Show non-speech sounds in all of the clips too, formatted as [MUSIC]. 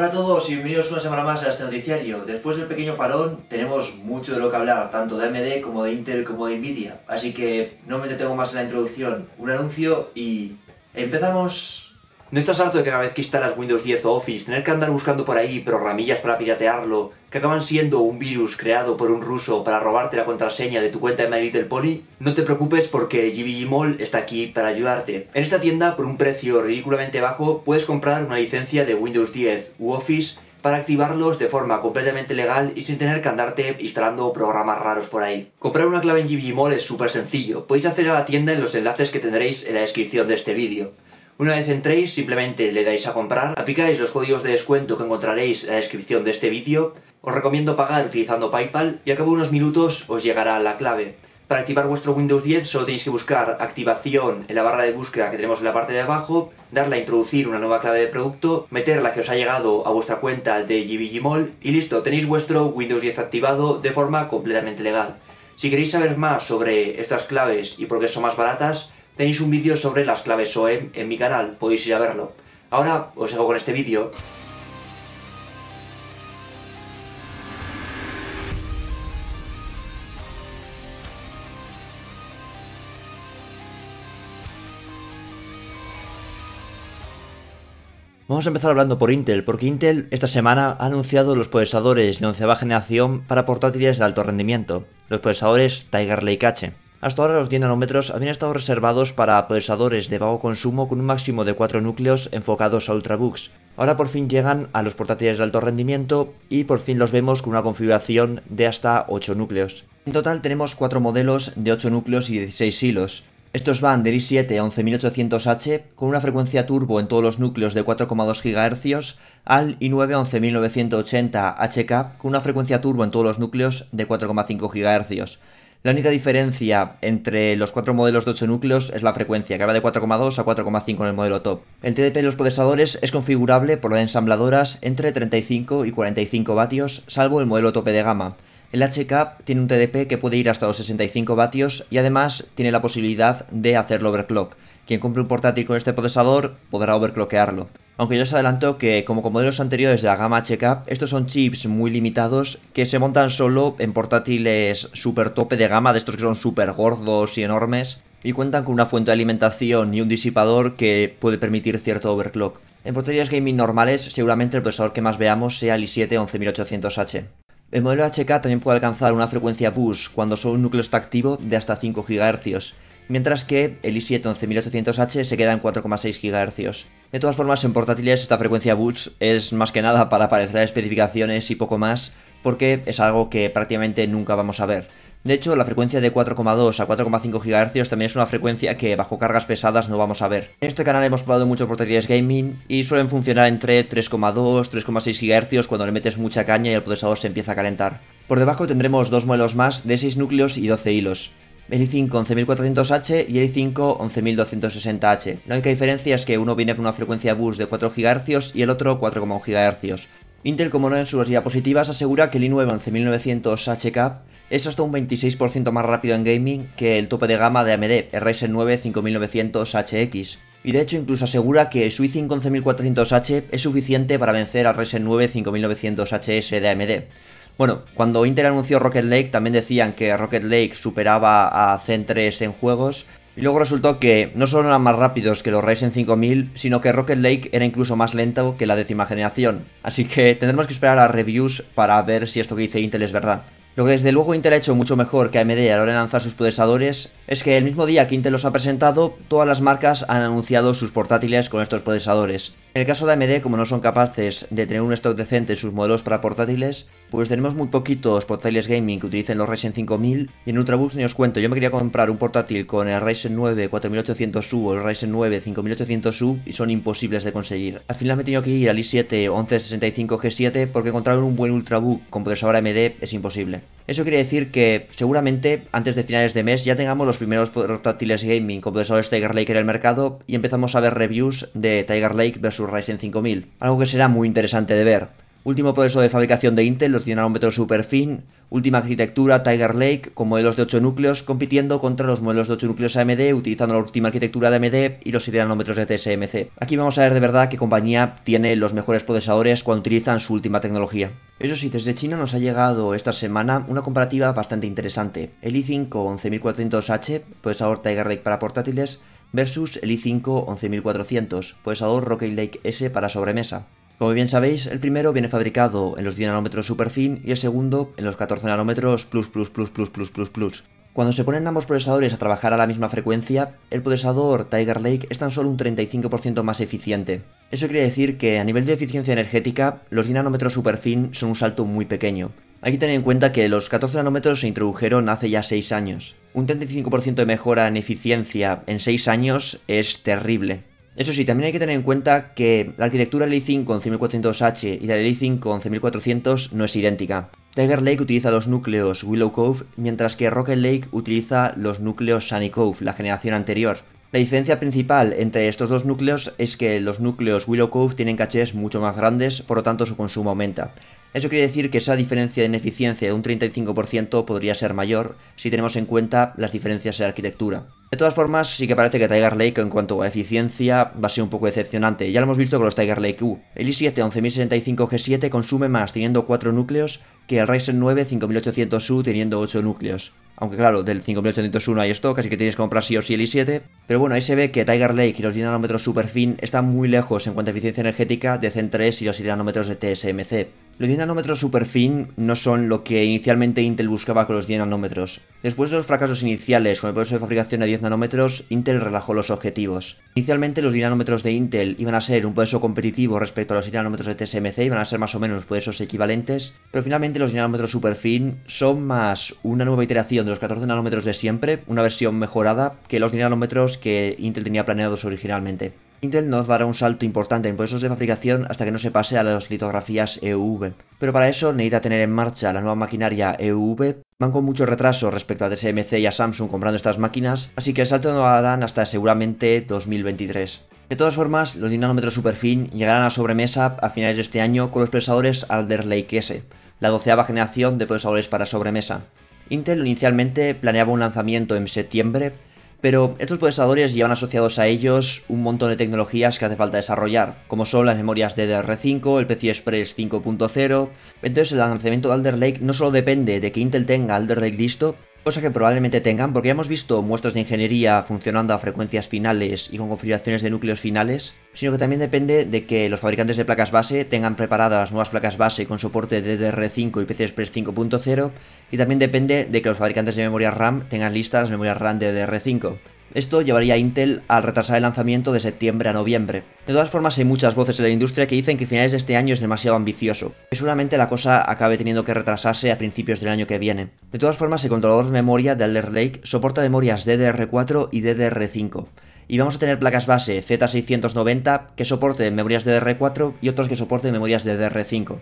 Hola a todos y bienvenidos una semana más a este noticiario. Después del pequeño parón tenemos mucho de lo que hablar, tanto de AMD como de Intel como de Nvidia. Así que no me detengo más en la introducción, un anuncio y empezamos. ¿No estás harto de que cada vez que instalas Windows 10 o Office tener que andar buscando por ahí programillas para piratearlo que acaban siendo un virus creado por un ruso para robarte la contraseña de tu cuenta de My Little Pony? No te preocupes porque GBGMall está aquí para ayudarte. En esta tienda, por un precio ridículamente bajo, puedes comprar una licencia de Windows 10 u Office para activarlos de forma completamente legal y sin tener que andarte instalando programas raros por ahí. Comprar una clave en GBGMall es súper sencillo, podéis hacer a la tienda en los enlaces que tendréis en la descripción de este vídeo. Una vez entréis, simplemente le dais a comprar, aplicáis los códigos de descuento que encontraréis en la descripción de este vídeo, os recomiendo pagar utilizando PayPal y al cabo de unos minutos os llegará la clave. Para activar vuestro Windows 10 solo tenéis que buscar activación en la barra de búsqueda que tenemos en la parte de abajo, darle a introducir una nueva clave de producto, meter la que os ha llegado a vuestra cuenta de GBG y listo, tenéis vuestro Windows 10 activado de forma completamente legal. Si queréis saber más sobre estas claves y por qué son más baratas, tenéis un vídeo sobre las claves OEM en mi canal, podéis ir a verlo. Ahora os hago con este vídeo. Vamos a empezar hablando por Intel, porque Intel esta semana ha anunciado los procesadores de onceava generación para portátiles de alto rendimiento, los procesadores Tiger Lake H. Hasta ahora los 10 nanómetros habían estado reservados para procesadores de bajo consumo con un máximo de 4 núcleos enfocados a ultrabooks. Ahora por fin llegan a los portátiles de alto rendimiento y por fin los vemos con una configuración de hasta 8 núcleos. En total tenemos 4 modelos de 8 núcleos y 16 hilos. Estos van del i7 a 11800H con una frecuencia turbo en todos los núcleos de 4,2 GHz al i9 a 11980HK con una frecuencia turbo en todos los núcleos de 4,5 GHz. La única diferencia entre los cuatro modelos de 8 núcleos es la frecuencia, que va de 4,2 a 4,5 en el modelo top. El TDP de los procesadores es configurable por las ensambladoras entre 35 y 45 vatios, salvo el modelo tope de gama. El HCAP tiene un TDP que puede ir hasta los 65 vatios y además tiene la posibilidad de hacerlo overclock. Quien compre un portátil con este procesador podrá overclockearlo aunque ya os adelanto que, como con modelos anteriores de la gama HK, estos son chips muy limitados que se montan solo en portátiles super tope de gama, de estos que son super gordos y enormes, y cuentan con una fuente de alimentación y un disipador que puede permitir cierto overclock. En portátiles gaming normales, seguramente el procesador que más veamos sea el i7-11800H. El modelo HK también puede alcanzar una frecuencia bus cuando solo un núcleo está activo de hasta 5 GHz, mientras que el i7-11800H se queda en 4,6 GHz. De todas formas, en portátiles esta frecuencia BOOTS es más que nada para aparecer especificaciones y poco más, porque es algo que prácticamente nunca vamos a ver. De hecho, la frecuencia de 4,2 a 4,5 GHz también es una frecuencia que bajo cargas pesadas no vamos a ver. En este canal hemos probado muchos portátiles gaming y suelen funcionar entre 3,2, 3,6 GHz cuando le metes mucha caña y el procesador se empieza a calentar. Por debajo tendremos dos modelos más de 6 núcleos y 12 hilos. El i5 11400H y el i5 11260H. La única diferencia es que uno viene con una frecuencia bus de 4 GHz y el otro 4,1 GHz. Intel, como no en sus diapositivas, asegura que el i9 11900HK es hasta un 26% más rápido en gaming que el tope de gama de AMD, el Ryzen 9 5900HX. Y de hecho incluso asegura que su i5 11400H es suficiente para vencer al Ryzen 9 5900HS de AMD. Bueno, cuando Intel anunció Rocket Lake también decían que Rocket Lake superaba a Zen 3 en juegos. Y luego resultó que no solo eran más rápidos que los Ryzen 5000, sino que Rocket Lake era incluso más lento que la décima generación. Así que tendremos que esperar a reviews para ver si esto que dice Intel es verdad. Lo que desde luego Intel ha hecho mucho mejor que AMD a la hora de lanzar sus procesadores es que el mismo día que Intel los ha presentado, todas las marcas han anunciado sus portátiles con estos procesadores. En el caso de AMD, como no son capaces de tener un stock decente en sus modelos para portátiles, pues tenemos muy poquitos portátiles gaming que utilicen los Ryzen 5000 y en Ultrabooks ni os cuento, yo me quería comprar un portátil con el Ryzen 9 4800U o el Ryzen 9 5800U y son imposibles de conseguir. Al final me he tenido que ir al i7 1165G7 porque encontrar un buen Ultrabook con procesador AMD es imposible. Eso quiere decir que seguramente antes de finales de mes ya tengamos los primeros portátiles gaming con procesadores Tiger Lake en el mercado y empezamos a ver reviews de Tiger Lake versus Ryzen 5000, algo que será muy interesante de ver. Último proceso de fabricación de Intel, los dinamómetros nanómetros super fin. Última arquitectura, Tiger Lake, con modelos de 8 núcleos, compitiendo contra los modelos de 8 núcleos AMD, utilizando la última arquitectura de AMD y los 7 nanómetros de TSMC. Aquí vamos a ver de verdad qué compañía tiene los mejores procesadores cuando utilizan su última tecnología. Eso sí, desde China nos ha llegado esta semana una comparativa bastante interesante. El i5 11400H, procesador Tiger Lake para portátiles, versus el i5 11400, procesador Rocket Lake S para sobremesa. Como bien sabéis, el primero viene fabricado en los 10 nanómetros superfin y el segundo en los 14 nanómetros plus plus plus plus plus plus plus. Cuando se ponen ambos procesadores a trabajar a la misma frecuencia, el procesador Tiger Lake es tan solo un 35% más eficiente. Eso quiere decir que a nivel de eficiencia energética, los 10 nanómetros superfin son un salto muy pequeño. Hay que tener en cuenta que los 14 nanómetros se introdujeron hace ya 6 años. Un 35% de mejora en eficiencia en 6 años es terrible. Eso sí, también hay que tener en cuenta que la arquitectura de con 5 h y la de 5 no es idéntica. Tiger Lake utiliza los núcleos Willow Cove, mientras que Rocket Lake utiliza los núcleos Sunny Cove, la generación anterior. La diferencia principal entre estos dos núcleos es que los núcleos Willow Cove tienen cachés mucho más grandes, por lo tanto su consumo aumenta. Eso quiere decir que esa diferencia en eficiencia de un 35% podría ser mayor si tenemos en cuenta las diferencias en arquitectura. De todas formas, sí que parece que Tiger Lake en cuanto a eficiencia va a ser un poco decepcionante. Ya lo hemos visto con los Tiger Lake U. El i7-11065G7 consume más teniendo 4 núcleos que el Ryzen 9 5800U teniendo 8 núcleos. Aunque claro, del 5801 hay esto, así que tienes que comprar sí o sí el i7. Pero bueno, ahí se ve que Tiger Lake y los dinamómetros Superfin están muy lejos en cuanto a eficiencia energética de Zen 3 e y los dinamómetros de TSMC. Los 10 nanómetros fin no son lo que inicialmente Intel buscaba con los 10 nanómetros. Después de los fracasos iniciales con el proceso de fabricación de 10 nanómetros, Intel relajó los objetivos. Inicialmente los 10 nanómetros de Intel iban a ser un proceso competitivo respecto a los 10 nanómetros de TSMC, iban a ser más o menos procesos equivalentes, pero finalmente los 10 nanómetros fin son más una nueva iteración de los 14 nanómetros de siempre, una versión mejorada, que los 10 nanómetros que Intel tenía planeados originalmente. Intel no dará un salto importante en procesos de fabricación hasta que no se pase a las litografías EUV, pero para eso necesita tener en marcha la nueva maquinaria EUV. Van con mucho retraso respecto a TSMC y a Samsung comprando estas máquinas, así que el salto no lo harán hasta seguramente 2023. De todas formas, los dinamómetros Superfin llegarán a sobremesa a finales de este año con los procesadores Alder Lake S, la doceava generación de procesadores para sobremesa. Intel inicialmente planeaba un lanzamiento en septiembre, pero estos procesadores llevan asociados a ellos un montón de tecnologías que hace falta desarrollar, como son las memorias DDR5, el PC Express 5.0. Entonces el lanzamiento de Alder Lake no solo depende de que Intel tenga Alder Lake listo, Cosa que probablemente tengan, porque ya hemos visto muestras de ingeniería funcionando a frecuencias finales y con configuraciones de núcleos finales, sino que también depende de que los fabricantes de placas base tengan preparadas nuevas placas base con soporte de DDR5 y PC Express 5.0, y también depende de que los fabricantes de memoria RAM tengan listas las memorias RAM de DDR5. Esto llevaría a Intel al retrasar el lanzamiento de septiembre a noviembre. De todas formas, hay muchas voces en la industria que dicen que finales de este año es demasiado ambicioso, y seguramente la cosa acabe teniendo que retrasarse a principios del año que viene. De todas formas, el controlador de memoria de Alder Lake soporta memorias DDR4 y DDR5, y vamos a tener placas base Z690 que soporte memorias DDR4 y otras que soporten memorias DDR5.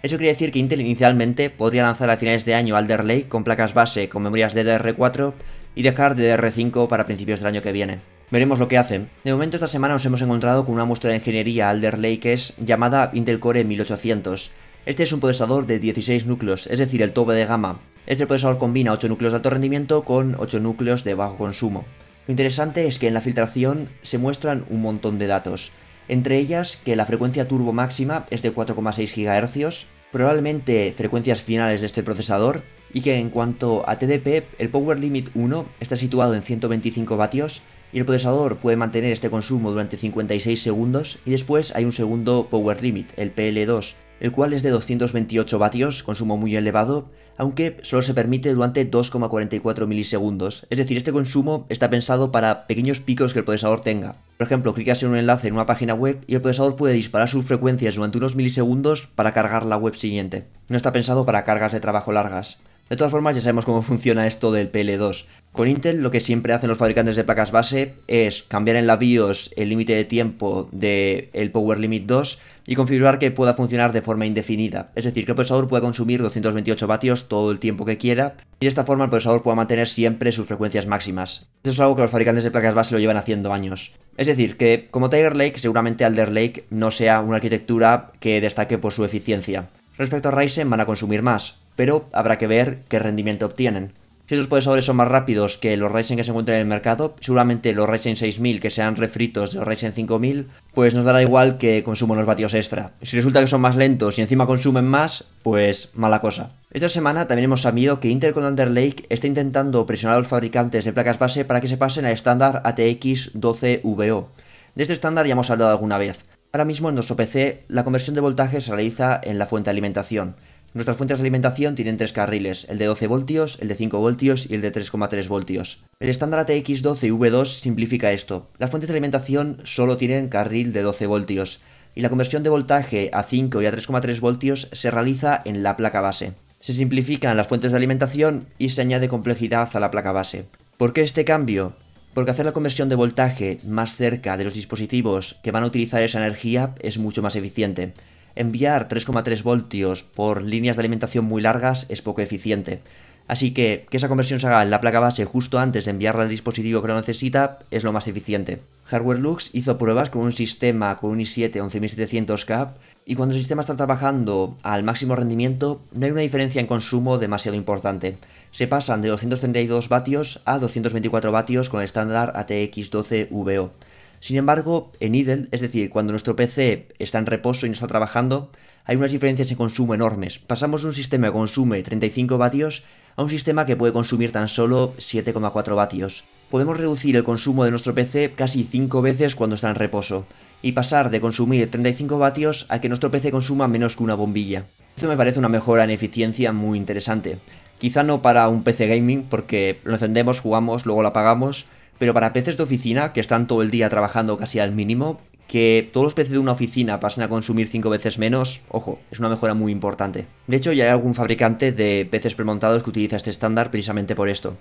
Eso quiere decir que Intel inicialmente podría lanzar a finales de año Alder Lake con placas base con memorias DDR4 y dejar r 5 para principios del año que viene. Veremos lo que hacen. De momento esta semana nos hemos encontrado con una muestra de ingeniería Alder lakes es llamada Intel Core 1800. Este es un procesador de 16 núcleos, es decir, el tope de gama. Este procesador combina 8 núcleos de alto rendimiento con 8 núcleos de bajo consumo. Lo interesante es que en la filtración se muestran un montón de datos, entre ellas que la frecuencia turbo máxima es de 4,6 GHz, probablemente frecuencias finales de este procesador y que en cuanto a TDP, el Power Limit 1 está situado en 125 vatios y el procesador puede mantener este consumo durante 56 segundos y después hay un segundo Power Limit, el PL2, el cual es de 228 vatios, consumo muy elevado, aunque solo se permite durante 2,44 milisegundos, es decir, este consumo está pensado para pequeños picos que el procesador tenga. Por ejemplo, clicas en un enlace en una página web y el procesador puede disparar sus frecuencias durante unos milisegundos para cargar la web siguiente. No está pensado para cargas de trabajo largas. De todas formas, ya sabemos cómo funciona esto del PL2. Con Intel lo que siempre hacen los fabricantes de placas base es cambiar en la BIOS el límite de tiempo del el Power Limit 2 y configurar que pueda funcionar de forma indefinida. Es decir, que el procesador pueda consumir 228 vatios todo el tiempo que quiera y de esta forma el procesador pueda mantener siempre sus frecuencias máximas. Eso es algo que los fabricantes de placas base lo llevan haciendo años. Es decir, que como Tiger Lake, seguramente Alder Lake no sea una arquitectura que destaque por su eficiencia. Respecto a Ryzen van a consumir más, pero habrá que ver qué rendimiento obtienen. Si estos procesadores son más rápidos que los Ryzen que se encuentran en el mercado, seguramente los Ryzen 6000 que sean refritos de los Ryzen 5000, pues nos dará igual que consuman los vatios extra. Si resulta que son más lentos y encima consumen más, pues mala cosa. Esta semana también hemos sabido que Intel con Thunder Lake está intentando presionar a los fabricantes de placas base para que se pasen al estándar ATX 12VO. De este estándar ya hemos hablado alguna vez. Ahora mismo en nuestro PC la conversión de voltaje se realiza en la fuente de alimentación. Nuestras fuentes de alimentación tienen tres carriles, el de 12 voltios, el de 5 voltios y el de 3,3 voltios. El estándar ATX12V2 simplifica esto. Las fuentes de alimentación solo tienen carril de 12 voltios y la conversión de voltaje a 5 y a 3,3 voltios se realiza en la placa base. Se simplifican las fuentes de alimentación y se añade complejidad a la placa base. ¿Por qué este cambio? Porque hacer la conversión de voltaje más cerca de los dispositivos que van a utilizar esa energía es mucho más eficiente. Enviar 3,3 voltios por líneas de alimentación muy largas es poco eficiente. Así que que esa conversión se haga en la placa base justo antes de enviarla al dispositivo que lo necesita es lo más eficiente. Hardware Lux hizo pruebas con un sistema con un i7 11700K y cuando el sistema está trabajando al máximo rendimiento no hay una diferencia en consumo demasiado importante. Se pasan de 232 vatios a 224 vatios con el estándar ATX12VO. Sin embargo, en idle, es decir, cuando nuestro PC está en reposo y no está trabajando, hay unas diferencias en consumo enormes. Pasamos de un sistema que consume 35 vatios a un sistema que puede consumir tan solo 7,4 vatios. Podemos reducir el consumo de nuestro PC casi 5 veces cuando está en reposo, y pasar de consumir 35 vatios a que nuestro PC consuma menos que una bombilla. Esto me parece una mejora en eficiencia muy interesante. Quizá no para un PC gaming, porque lo encendemos, jugamos, luego lo apagamos, pero para peces de oficina, que están todo el día trabajando casi al mínimo, que todos los peces de una oficina pasen a consumir 5 veces menos, ojo, es una mejora muy importante. De hecho, ya hay algún fabricante de peces premontados que utiliza este estándar precisamente por esto.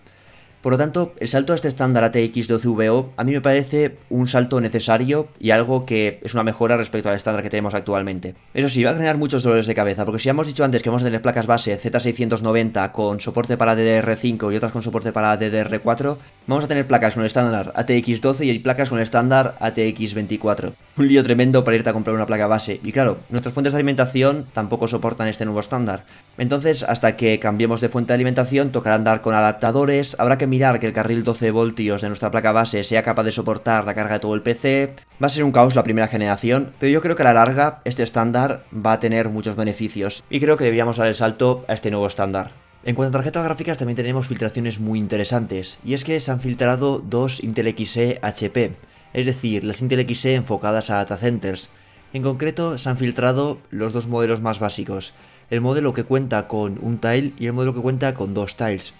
Por lo tanto, el salto a este estándar ATX 12VO a mí me parece un salto necesario y algo que es una mejora respecto al estándar que tenemos actualmente. Eso sí, va a generar muchos dolores de cabeza, porque si hemos dicho antes que vamos a tener placas base Z690 con soporte para DDR5 y otras con soporte para DDR4, vamos a tener placas con el estándar ATX 12 y placas con el estándar ATX 24 un lío tremendo para irte a comprar una placa base. Y claro, nuestras fuentes de alimentación tampoco soportan este nuevo estándar. Entonces, hasta que cambiemos de fuente de alimentación, tocará andar con adaptadores, habrá que mirar que el carril 12 voltios de nuestra placa base sea capaz de soportar la carga de todo el PC. Va a ser un caos la primera generación, pero yo creo que a la larga este estándar va a tener muchos beneficios. Y creo que deberíamos dar el salto a este nuevo estándar. En cuanto a tarjetas gráficas también tenemos filtraciones muy interesantes, y es que se han filtrado dos Intel XE HP, es decir, las Intel Xe enfocadas a data centers. En concreto, se han filtrado los dos modelos más básicos, el modelo que cuenta con un tile y el modelo que cuenta con dos tiles.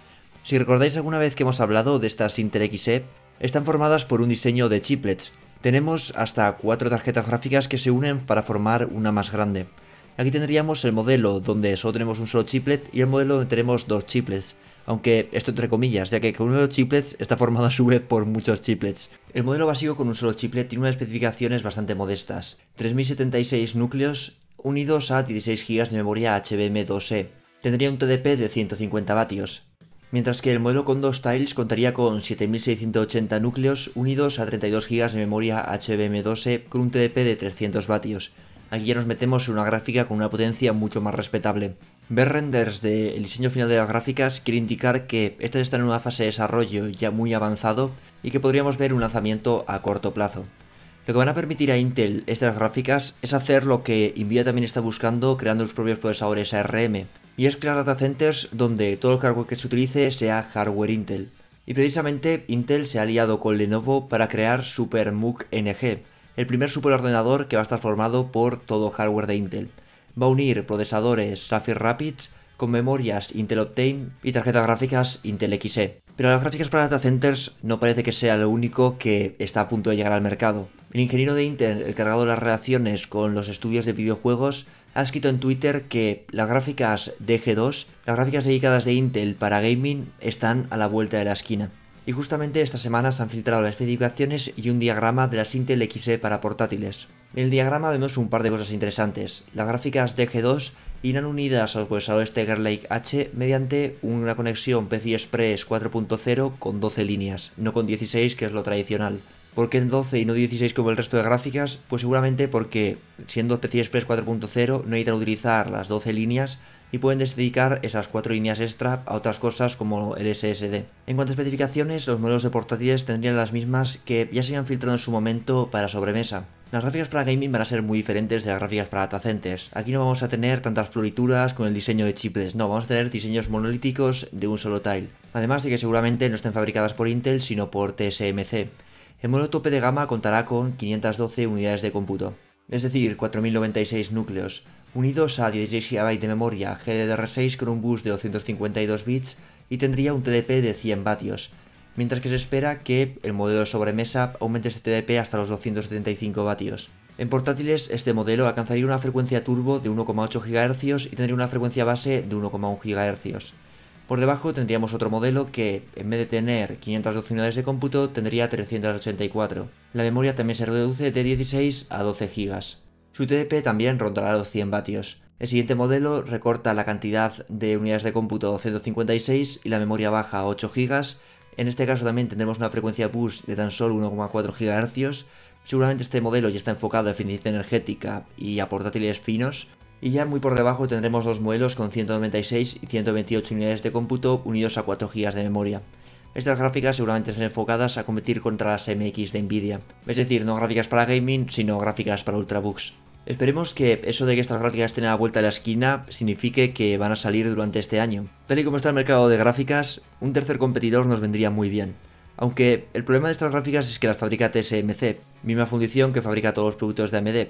Si recordáis alguna vez que hemos hablado de estas Intel Xe, están formadas por un diseño de chiplets. Tenemos hasta cuatro tarjetas gráficas que se unen para formar una más grande. Aquí tendríamos el modelo donde solo tenemos un solo chiplet y el modelo donde tenemos dos chiplets aunque esto entre comillas, ya que con uno de los chiplets está formado a su vez por muchos chiplets. El modelo básico con un solo chiplet tiene unas especificaciones bastante modestas, 3076 núcleos unidos a 16 GB de memoria HBM2E. Tendría un TDP de 150 vatios, mientras que el modelo con dos tiles contaría con 7680 núcleos unidos a 32 GB de memoria HBM2E con un TDP de 300 vatios, Aquí ya nos metemos en una gráfica con una potencia mucho más respetable. Ver renders del diseño final de las gráficas quiere indicar que estas están en una fase de desarrollo ya muy avanzado y que podríamos ver un lanzamiento a corto plazo. Lo que van a permitir a Intel estas gráficas es hacer lo que Nvidia también está buscando creando sus propios procesadores ARM, y es crear data centers donde todo el hardware que se utilice sea hardware Intel. Y precisamente Intel se ha aliado con Lenovo para crear Super NG, el primer superordenador que va a estar formado por todo hardware de Intel. Va a unir procesadores Sapphire Rapids con memorias Intel Optane y tarjetas gráficas Intel XE. Pero las gráficas para data centers no parece que sea lo único que está a punto de llegar al mercado. El ingeniero de Intel, el cargado de las relaciones con los estudios de videojuegos, ha escrito en Twitter que las gráficas DG2, las gráficas dedicadas de Intel para gaming, están a la vuelta de la esquina y justamente esta semana se han filtrado las especificaciones y un diagrama de la Intel XE para portátiles. En el diagrama vemos un par de cosas interesantes. Las gráficas DG2 irán unidas al procesador Steger Lake H mediante una conexión PCI Express 4.0 con 12 líneas, no con 16 que es lo tradicional. ¿Por qué el 12 y no 16 como el resto de gráficas? Pues seguramente porque siendo PCI Express 4.0 no que utilizar las 12 líneas y pueden dedicar esas cuatro líneas extra a otras cosas como el SSD. En cuanto a especificaciones, los modelos de portátiles tendrían las mismas que ya se habían filtrado en su momento para sobremesa. Las gráficas para gaming van a ser muy diferentes de las gráficas para atacentes. Aquí no vamos a tener tantas florituras con el diseño de chips, no, vamos a tener diseños monolíticos de un solo tile. Además de que seguramente no estén fabricadas por Intel sino por TSMC. El modelo tope de gama contará con 512 unidades de cómputo, es decir, 4096 núcleos unidos a 16 GB de memoria GDDR6 con un bus de 252 bits y tendría un TDP de 100 vatios, mientras que se espera que el modelo sobre sobremesa aumente este TDP hasta los 275 vatios. En portátiles, este modelo alcanzaría una frecuencia turbo de 1,8 GHz y tendría una frecuencia base de 1,1 GHz. Por debajo tendríamos otro modelo que, en vez de tener 512 unidades de cómputo, tendría 384. La memoria también se reduce de 16 a 12 GB. Su TDP también rondará los 100 vatios. El siguiente modelo recorta la cantidad de unidades de cómputo a 256 y la memoria baja a 8 GB. En este caso también tendremos una frecuencia boost de tan solo 1,4 GHz. Seguramente este modelo ya está enfocado a eficiencia energética y a portátiles finos. Y ya muy por debajo tendremos dos modelos con 196 y 128 unidades de cómputo unidos a 4 GB de memoria. Estas gráficas seguramente serán enfocadas a competir contra las MX de Nvidia, es decir, no gráficas para gaming, sino gráficas para ultrabooks. Esperemos que eso de que estas gráficas estén a la vuelta de la esquina signifique que van a salir durante este año. Tal y como está el mercado de gráficas, un tercer competidor nos vendría muy bien. Aunque el problema de estas gráficas es que las fabrica TSMC, misma fundición que fabrica todos los productos de AMD,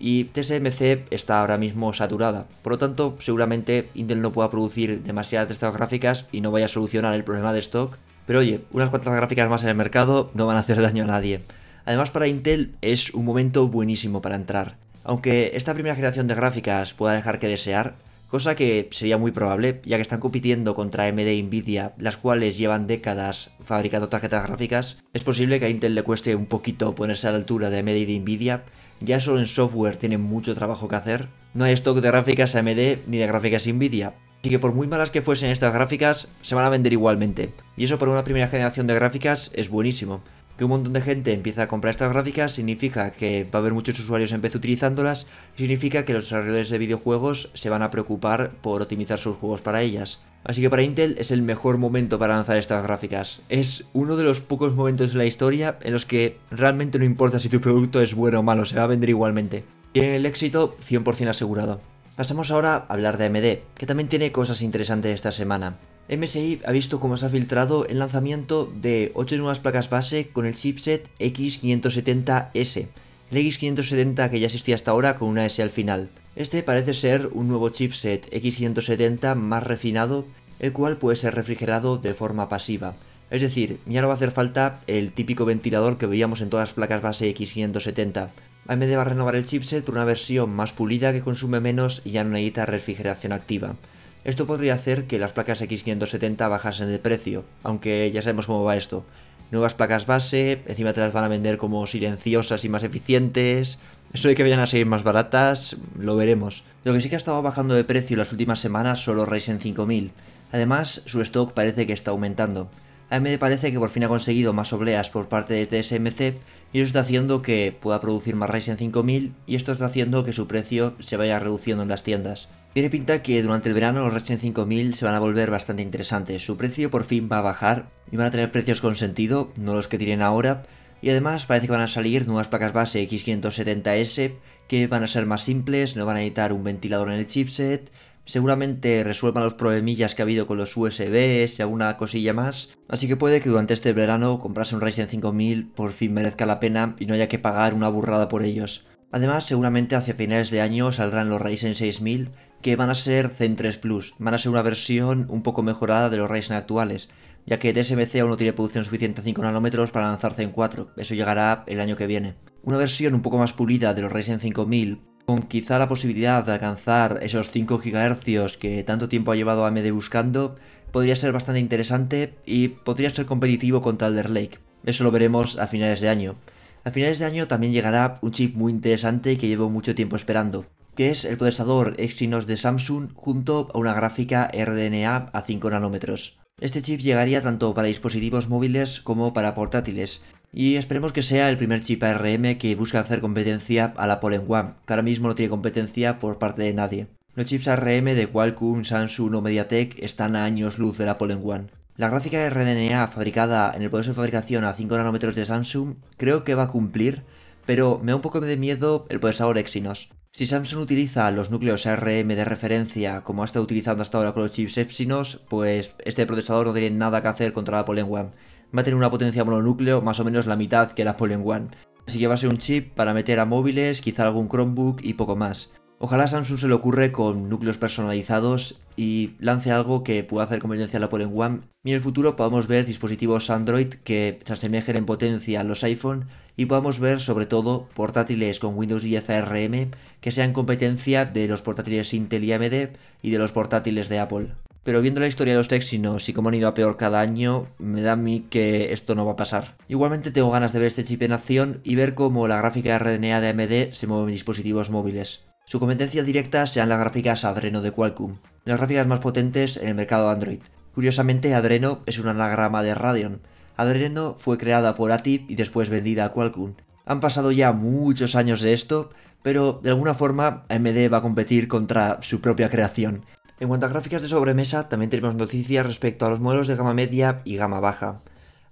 y TSMC está ahora mismo saturada. Por lo tanto, seguramente Intel no pueda producir demasiadas de estas gráficas y no vaya a solucionar el problema de stock. Pero oye, unas cuantas gráficas más en el mercado no van a hacer daño a nadie. Además para Intel es un momento buenísimo para entrar. Aunque esta primera generación de gráficas pueda dejar que desear, cosa que sería muy probable, ya que están compitiendo contra AMD e Nvidia, las cuales llevan décadas fabricando tarjetas gráficas, es posible que a Intel le cueste un poquito ponerse a la altura de AMD y de Nvidia, ya solo en software tienen mucho trabajo que hacer, no hay stock de gráficas AMD ni de gráficas Nvidia, Así que por muy malas que fuesen estas gráficas, se van a vender igualmente. Y eso para una primera generación de gráficas es buenísimo que un montón de gente empieza a comprar estas gráficas significa que va a haber muchos usuarios en vez utilizándolas, significa que los desarrolladores de videojuegos se van a preocupar por optimizar sus juegos para ellas. Así que para Intel es el mejor momento para lanzar estas gráficas. Es uno de los pocos momentos de la historia en los que realmente no importa si tu producto es bueno o malo, se va a vender igualmente. Tiene el éxito 100% asegurado. Pasamos ahora a hablar de AMD, que también tiene cosas interesantes esta semana. MSI ha visto cómo se ha filtrado el lanzamiento de 8 nuevas placas base con el chipset X570S, el X570 que ya existía hasta ahora con una S al final. Este parece ser un nuevo chipset X570 más refinado, el cual puede ser refrigerado de forma pasiva. Es decir, ya no va a hacer falta el típico ventilador que veíamos en todas las placas base X570. AMD va a renovar el chipset por una versión más pulida que consume menos y ya no necesita refrigeración activa. Esto podría hacer que las placas X570 bajasen de precio, aunque ya sabemos cómo va esto. Nuevas placas base, encima te las van a vender como silenciosas y más eficientes. Eso de que vayan a seguir más baratas, lo veremos. Lo que sí que ha estado bajando de precio las últimas semanas son los Ryzen 5000. Además, su stock parece que está aumentando. AMD parece que por fin ha conseguido más obleas por parte de TSMC y eso está haciendo que pueda producir más Ryzen 5000 y esto está haciendo que su precio se vaya reduciendo en las tiendas. Tiene pinta que durante el verano los Ryzen 5000 se van a volver bastante interesantes. Su precio por fin va a bajar y van a tener precios con sentido, no los que tienen ahora. Y además parece que van a salir nuevas placas base X570S que van a ser más simples, no van a necesitar un ventilador en el chipset. Seguramente resuelvan los problemillas que ha habido con los USBs y alguna cosilla más. Así que puede que durante este verano comprarse un Ryzen 5000 por fin merezca la pena y no haya que pagar una burrada por ellos. Además, seguramente hacia finales de año saldrán los Ryzen 6000, que van a ser Zen 3 Plus, van a ser una versión un poco mejorada de los Ryzen actuales, ya que TSMC aún no tiene producción suficiente a 5 nanómetros para lanzar Zen 4, eso llegará el año que viene. Una versión un poco más pulida de los Ryzen 5000, con quizá la posibilidad de alcanzar esos 5 GHz que tanto tiempo ha llevado AMD buscando, podría ser bastante interesante y podría ser competitivo contra Alder Lake. Eso lo veremos a finales de año. A finales de año también llegará un chip muy interesante que llevo mucho tiempo esperando, que es el procesador Exynos de Samsung junto a una gráfica RDNA a 5 nanómetros. Este chip llegaría tanto para dispositivos móviles como para portátiles, y esperemos que sea el primer chip ARM que busca hacer competencia a la Polen One, que ahora mismo no tiene competencia por parte de nadie. Los chips ARM de Qualcomm, Samsung o MediaTek están a años luz de la Polen One. La gráfica RDNA fabricada en el proceso de fabricación a 5 nanómetros de Samsung creo que va a cumplir, pero me da un poco de miedo el procesador Exynos. Si Samsung utiliza los núcleos ARM de referencia como ha estado utilizando hasta ahora con los chips Exynos, pues este procesador no tiene nada que hacer contra la Polen One. Va a tener una potencia mononúcleo más o menos la mitad que la Polen One. Así que va a ser un chip para meter a móviles, quizá algún Chromebook y poco más. Ojalá Samsung se le ocurre con núcleos personalizados y lance algo que pueda hacer competencia a la Apple en One y en el futuro podamos ver dispositivos Android que se asemejen en potencia a los iPhone y podamos ver sobre todo portátiles con Windows 10 ARM que sean competencia de los portátiles Intel y AMD y de los portátiles de Apple. Pero viendo la historia de los Texinos y cómo han ido a peor cada año, me da a mí que esto no va a pasar. Igualmente tengo ganas de ver este chip en acción y ver cómo la gráfica RDNA de AMD se mueve en dispositivos móviles. Su competencia directa serán las gráficas Adreno de Qualcomm, las gráficas más potentes en el mercado Android. Curiosamente, Adreno es un anagrama de Radeon. Adreno fue creada por ATIP y después vendida a Qualcomm. Han pasado ya muchos años de esto, pero de alguna forma AMD va a competir contra su propia creación. En cuanto a gráficas de sobremesa, también tenemos noticias respecto a los modelos de gama media y gama baja.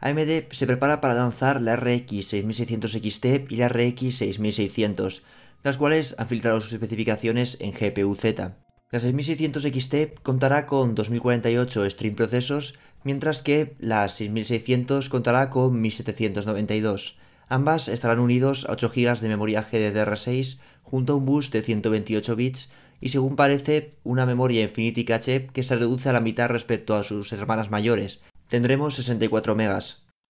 AMD se prepara para lanzar la RX 6600 XT y la RX 6600 las cuales han filtrado sus especificaciones en GPU-Z. La 6600 XT contará con 2048 stream procesos, mientras que la 6600 contará con 1792. Ambas estarán unidos a 8 GB de memoria GDDR6 junto a un bus de 128 bits y según parece una memoria Infinity Cache que se reduce a la mitad respecto a sus hermanas mayores. Tendremos 64 MB.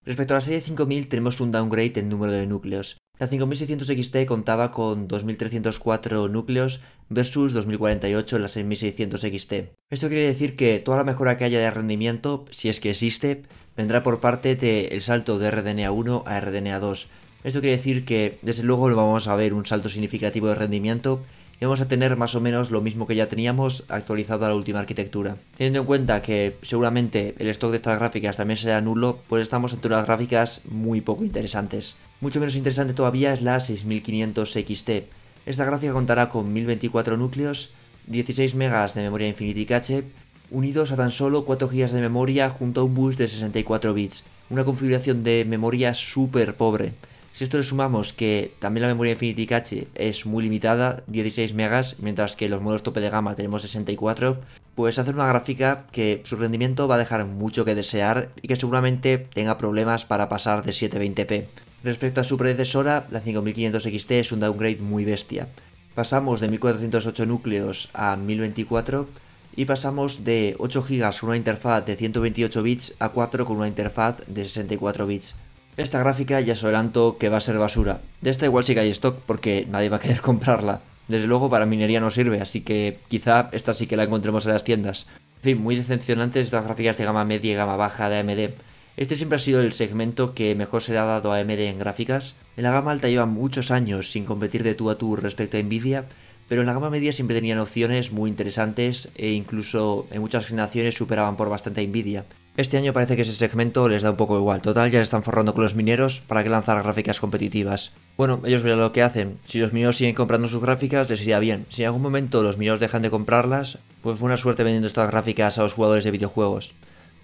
Respecto a la serie 5000 tenemos un downgrade en número de núcleos. La 5600XT contaba con 2304 núcleos versus 2048 en la 6600XT. Esto quiere decir que toda la mejora que haya de rendimiento, si es que existe, vendrá por parte del el salto de RDNA 1 a RDNA 2. Esto quiere decir que desde luego no vamos a ver un salto significativo de rendimiento y vamos a tener más o menos lo mismo que ya teníamos actualizado a la última arquitectura. Teniendo en cuenta que seguramente el stock de estas gráficas también sea nulo, pues estamos ante unas gráficas muy poco interesantes. Mucho menos interesante todavía es la 6500XT. Esta gráfica contará con 1024 núcleos, 16 MB de memoria Infinity Cache, unidos a tan solo 4 GB de memoria junto a un bus de 64 bits. Una configuración de memoria súper pobre. Si esto le sumamos que también la memoria Infinity Cache es muy limitada, 16 MB mientras que los modelos tope de gama tenemos 64, pues hacer una gráfica que su rendimiento va a dejar mucho que desear y que seguramente tenga problemas para pasar de 720p. Respecto a su predecesora, la 5500XT es un downgrade muy bestia. Pasamos de 1408 núcleos a 1024 y pasamos de 8 GB con una interfaz de 128 bits a 4 con una interfaz de 64 bits. Esta gráfica ya os adelanto que va a ser basura. De esta igual sí que hay stock porque nadie va a querer [LAUGHS] comprarla. Desde luego para minería no sirve, así que quizá esta sí que la encontremos en las tiendas. En fin, muy decepcionantes estas gráficas de gama media y gama baja de AMD. Este siempre ha sido el segmento que mejor se le ha dado a AMD en gráficas. En la gama alta llevan muchos años sin competir de tú a tú respecto a Nvidia, pero en la gama media siempre tenían opciones muy interesantes e incluso en muchas generaciones superaban por bastante a Nvidia. Este año parece que ese segmento les da un poco igual, total ya le están forrando con los mineros para que lanzar gráficas competitivas. Bueno, ellos verán lo que hacen, si los mineros siguen comprando sus gráficas les iría bien, si en algún momento los mineros dejan de comprarlas, pues buena suerte vendiendo estas gráficas a los jugadores de videojuegos.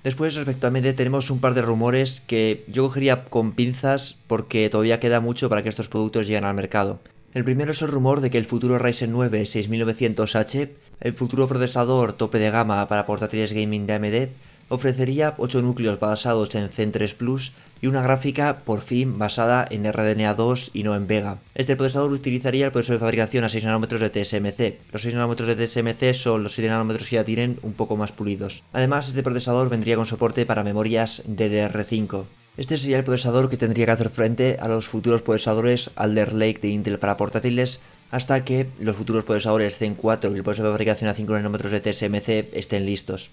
Después, respecto a Mede, tenemos un par de rumores que yo cogería con pinzas porque todavía queda mucho para que estos productos lleguen al mercado. El primero es el rumor de que el futuro Ryzen 9 6900H, el futuro procesador tope de gama para portátiles gaming de AMD, ofrecería 8 núcleos basados en Zen 3 Plus y una gráfica por fin basada en RDNA2 y no en Vega. Este procesador utilizaría el proceso de fabricación a 6 nanómetros de TSMC. Los 6 nanómetros de TSMC son los 7 nanómetros que ya tienen un poco más pulidos. Además, este procesador vendría con soporte para memorias DDR5. Este sería el procesador que tendría que hacer frente a los futuros procesadores Alder Lake de Intel para portátiles hasta que los futuros procesadores Zen 4 y el proceso de fabricación a 5 nanómetros de TSMC estén listos.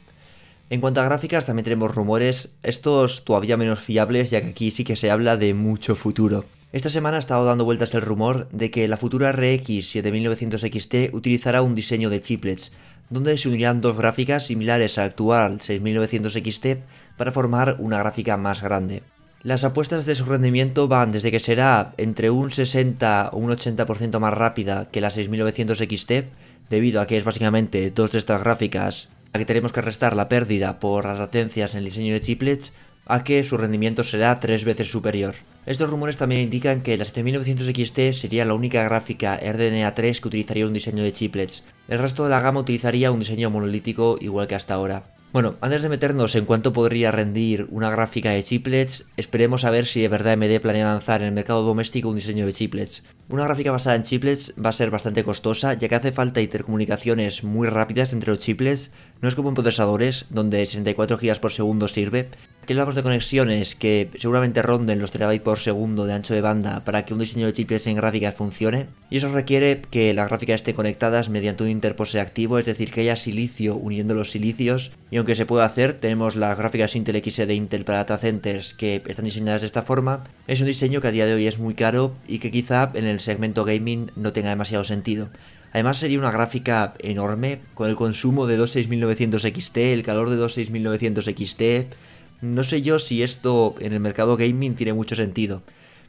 En cuanto a gráficas, también tenemos rumores, estos todavía menos fiables, ya que aquí sí que se habla de mucho futuro. Esta semana ha estado dando vueltas el rumor de que la futura RX 7900XT utilizará un diseño de chiplets, donde se unirán dos gráficas similares al actual 6900XT para formar una gráfica más grande. Las apuestas de su rendimiento van desde que será entre un 60 o un 80% más rápida que la 6900XT, debido a que es básicamente dos de estas gráficas a que tenemos que restar la pérdida por las latencias en el diseño de chiplets a que su rendimiento será tres veces superior. Estos rumores también indican que la 7900XT sería la única gráfica RDNA 3 que utilizaría un diseño de chiplets. El resto de la gama utilizaría un diseño monolítico igual que hasta ahora. Bueno, antes de meternos en cuánto podría rendir una gráfica de chiplets, esperemos a ver si de verdad AMD planea lanzar en el mercado doméstico un diseño de chiplets. Una gráfica basada en chiplets va a ser bastante costosa, ya que hace falta intercomunicaciones muy rápidas entre los chiplets, no es como en procesadores, donde 64 GB por segundo sirve, que hablamos de conexiones que seguramente ronden los terabytes por segundo de ancho de banda para que un diseño de chips en gráficas funcione, y eso requiere que las gráficas estén conectadas mediante un interpose activo, es decir, que haya silicio uniendo los silicios, y aunque se pueda hacer, tenemos las gráficas Intel XE de Intel para data centers que están diseñadas de esta forma, es un diseño que a día de hoy es muy caro y que quizá en el segmento gaming no tenga demasiado sentido. Además sería una gráfica enorme, con el consumo de 26900 XT, el calor de 26900 XT, no sé yo si esto en el mercado gaming tiene mucho sentido.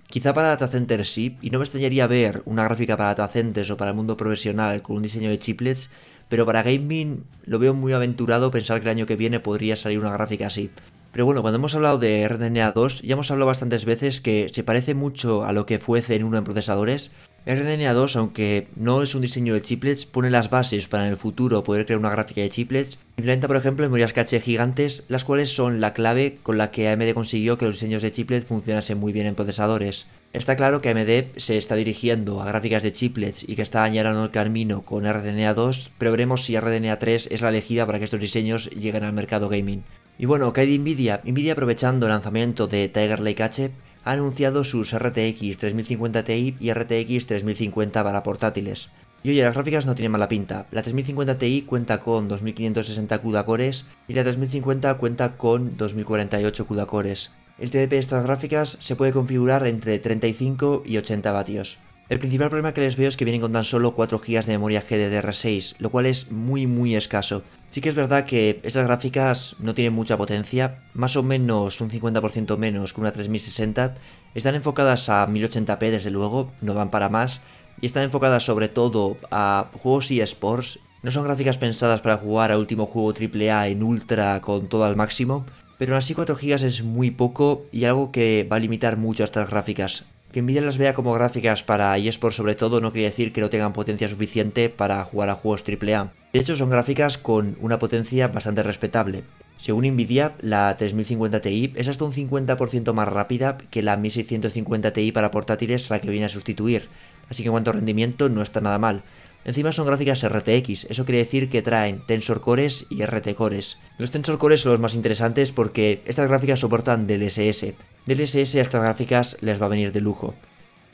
Quizá para datacenter sí, y no me extrañaría ver una gráfica para datacenters o para el mundo profesional con un diseño de chiplets, pero para gaming lo veo muy aventurado pensar que el año que viene podría salir una gráfica así. Pero bueno, cuando hemos hablado de RDNA 2, ya hemos hablado bastantes veces que se parece mucho a lo que fue en 1 en procesadores, RDNA2, aunque no es un diseño de chiplets, pone las bases para en el futuro poder crear una gráfica de chiplets. Implementa, por ejemplo, memorias caché gigantes, las cuales son la clave con la que AMD consiguió que los diseños de chiplets funcionasen muy bien en procesadores. Está claro que AMD se está dirigiendo a gráficas de chiplets y que está añadiendo el camino con RDNA2, pero veremos si RDNA3 es la elegida para que estos diseños lleguen al mercado gaming. Y bueno, ¿qué hay de Nvidia? Nvidia aprovechando el lanzamiento de Tiger Lake H, ha anunciado sus RTX 3050 Ti y RTX 3050 para portátiles. Y oye, las gráficas no tienen mala pinta. La 3050 Ti cuenta con 2560 CUDA cores y la 3050 cuenta con 2048 CUDA cores. El TDP de estas gráficas se puede configurar entre 35 y 80 vatios. El principal problema que les veo es que vienen con tan solo 4 GB de memoria GDDR6, lo cual es muy muy escaso. Sí que es verdad que estas gráficas no tienen mucha potencia, más o menos un 50% menos que una 3060, están enfocadas a 1080p desde luego, no van para más, y están enfocadas sobre todo a juegos y sports no son gráficas pensadas para jugar a último juego AAA en ultra con todo al máximo, pero aún así 4 GB es muy poco y algo que va a limitar mucho a estas gráficas que Nvidia las vea como gráficas para eSports sobre todo no quiere decir que no tengan potencia suficiente para jugar a juegos AAA. De hecho son gráficas con una potencia bastante respetable. Según Nvidia, la 3050 Ti es hasta un 50% más rápida que la 1650 Ti para portátiles la que viene a sustituir, así que en cuanto a rendimiento no está nada mal. Encima son gráficas RTX, eso quiere decir que traen Tensor Cores y RT Cores. Los Tensor Cores son los más interesantes porque estas gráficas soportan DLSS. DLSS a estas gráficas les va a venir de lujo.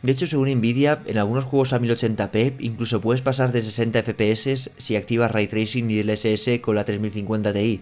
De hecho, según Nvidia, en algunos juegos a 1080p incluso puedes pasar de 60 FPS si activas Ray Tracing y DLSS con la 3050 Ti.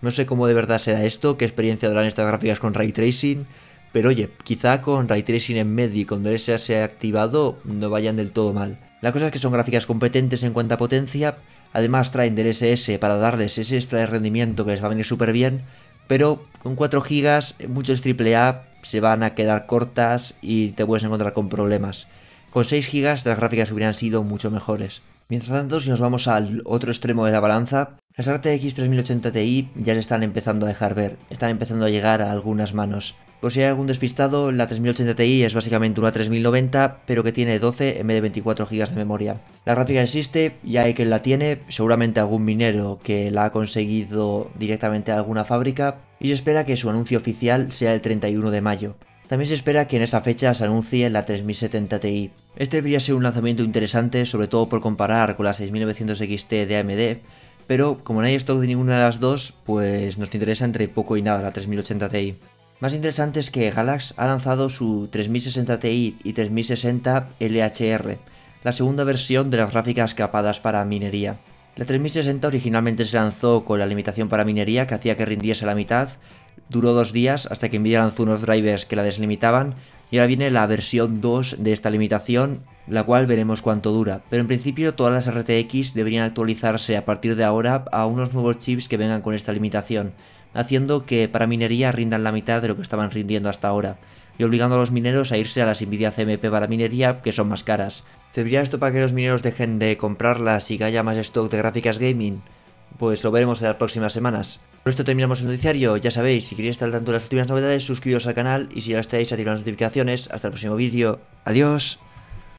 No sé cómo de verdad será esto, qué experiencia darán estas gráficas con Ray Tracing, pero oye, quizá con Ray Tracing en medio y con DLSS activado no vayan del todo mal. La cosa es que son gráficas competentes en cuanto a potencia, además traen del SS para darles ese extra de rendimiento que les va a venir súper bien, pero con 4 GB eh, muchos AAA se van a quedar cortas y te puedes encontrar con problemas. Con 6 GB las gráficas hubieran sido mucho mejores. Mientras tanto, si nos vamos al otro extremo de la balanza, las RTX 3080 Ti ya se están empezando a dejar ver, están empezando a llegar a algunas manos. Por pues si hay algún despistado, la 3080 Ti es básicamente una 3090, pero que tiene 12 en vez de 24 GB de memoria. La gráfica existe, ya hay quien la tiene, seguramente algún minero que la ha conseguido directamente a alguna fábrica, y se espera que su anuncio oficial sea el 31 de mayo. También se espera que en esa fecha se anuncie la 3070 Ti. Este debería ser un lanzamiento interesante, sobre todo por comparar con la 6900 XT de AMD, pero como no hay stock de ninguna de las dos, pues nos interesa entre poco y nada la 3080 Ti. Más interesante es que Galax ha lanzado su 3060 Ti y 3060 LHR, la segunda versión de las gráficas capadas para minería. La 3060 originalmente se lanzó con la limitación para minería que hacía que rindiese la mitad, duró dos días hasta que Nvidia lanzó unos drivers que la deslimitaban y ahora viene la versión 2 de esta limitación, la cual veremos cuánto dura, pero en principio todas las RTX deberían actualizarse a partir de ahora a unos nuevos chips que vengan con esta limitación, haciendo que para minería rindan la mitad de lo que estaban rindiendo hasta ahora, y obligando a los mineros a irse a las Nvidia CMP para minería, que son más caras. ¿Serviría esto para que los mineros dejen de comprarlas y que haya más stock de gráficas gaming? Pues lo veremos en las próximas semanas. Por esto terminamos el noticiario, ya sabéis, si queréis estar al tanto de las últimas novedades, suscribiros al canal y si ya lo estáis, activad las notificaciones. Hasta el próximo vídeo. Adiós.